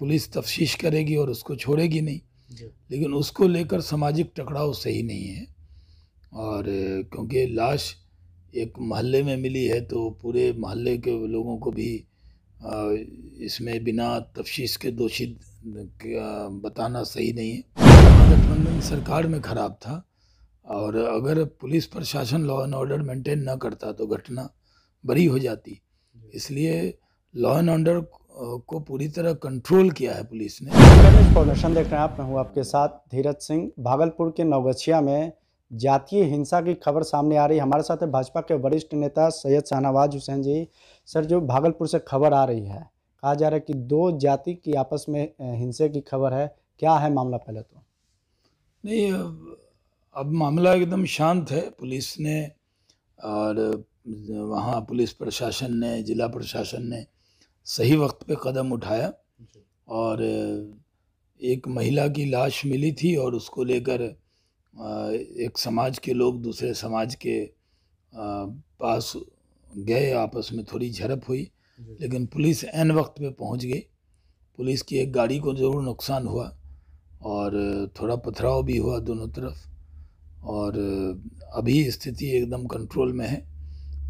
police तफ्तीश करेगी और उसको छोड़ेगी नहीं लेकिन उसको लेकर सामाजिक टकराव सही नहीं है और क्योंकि लाश एक महल्ले में मिली है तो पूरे महल्ले के लोगों को भी इसमें बिना तफ्श के दोषी बताना सही नहीं है गठबंधन सरकार में ख़राब था और अगर पुलिस प्रशासन लॉ एंड ऑर्डर मेंटेन ना करता तो घटना बड़ी हो जाती इसलिए लॉ एंड ऑर्डर को पूरी तरह कंट्रोल किया है पुलिस ने प्रदर्शन देख रहे हैं आप मैं हूँ आपके साथ धीरज सिंह भागलपुर के नवगछिया में जातीय हिंसा की खबर सामने आ रही है हमारे साथ है भाजपा के वरिष्ठ नेता सैयद शाहनवाज हुसैन जी सर जो भागलपुर से खबर आ रही है कहा जा रहा है कि दो जाति की आपस में हिंसे की खबर है क्या है मामला पहले तो नहीं अब मामला एकदम शांत है पुलिस ने और वहाँ पुलिस प्रशासन ने जिला प्रशासन ने सही वक्त पे कदम उठाया और एक महिला की लाश मिली थी और उसको लेकर एक समाज के लोग दूसरे समाज के पास गए आपस में थोड़ी झड़प हुई लेकिन पुलिस एन वक्त पे पहुंच गई पुलिस की एक गाड़ी को ज़रूर नुकसान हुआ और थोड़ा पथराव भी हुआ दोनों तरफ और अभी स्थिति एकदम कंट्रोल में है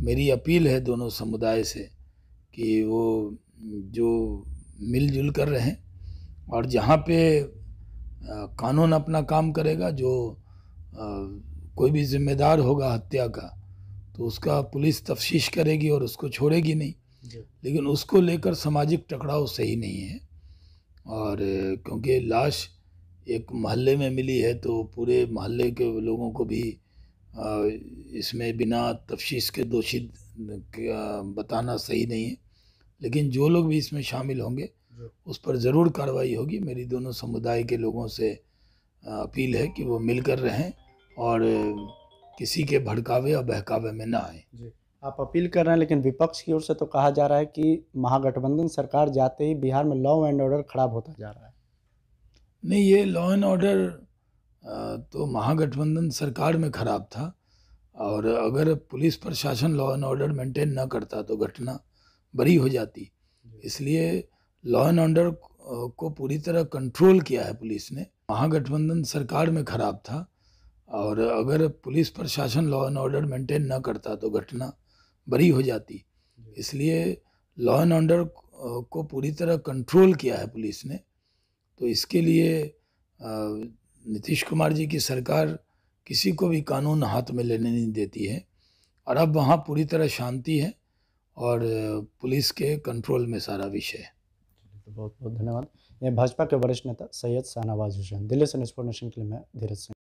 मेरी अपील है दोनों समुदाय से कि वो जो मिलजुल कर रहें और जहाँ पे कानून अपना काम करेगा जो कोई भी जिम्मेदार होगा हत्या का तो उसका पुलिस तफ्तीश करेगी और उसको छोड़ेगी नहीं लेकिन उसको लेकर सामाजिक टकराव सही नहीं है और क्योंकि लाश एक मोहल्ले में मिली है तो पूरे मोहल्ले के लोगों को भी इसमें बिना तफ्श के दोषी बताना सही नहीं है लेकिन जो लोग भी इसमें शामिल होंगे उस पर ज़रूर कार्रवाई होगी मेरी दोनों समुदाय के लोगों से अपील है कि वो मिलकर रहें और किसी के भड़कावे और बहकावे में ना आए आप अपील कर रहे हैं लेकिन विपक्ष की ओर से तो कहा जा रहा है कि महागठबंधन सरकार जाते ही बिहार में लॉ एंड ऑर्डर खराब होता जा रहा है नहीं ये लॉ एंड ऑर्डर तो महागठबंधन सरकार में खराब था और अगर पुलिस प्रशासन लॉ एंड ऑर्डर मेंटेन ना करता तो घटना बड़ी हो जाती इसलिए लॉ एंड ऑर्डर को पूरी तरह कंट्रोल किया है पुलिस ने महागठबंधन सरकार में खराब था और अगर पुलिस प्रशासन लॉ एंड ऑर्डर मेंटेन ना करता तो घटना बड़ी हो जाती इसलिए लॉ एंड ऑर्डर को पूरी तरह कंट्रोल किया है पुलिस ने तो इसके लिए नीतीश कुमार जी की सरकार किसी को भी कानून हाथ में लेने नहीं देती है और अब वहाँ पूरी तरह शांति है और पुलिस के कंट्रोल में सारा विषय है तो बहुत बहुत धन्यवाद ये भाजपा के वरिष्ठ नेता सैयद शाहनवाज हुसैन दिल्ली से नेशन के लिए मैं धीरज सिंह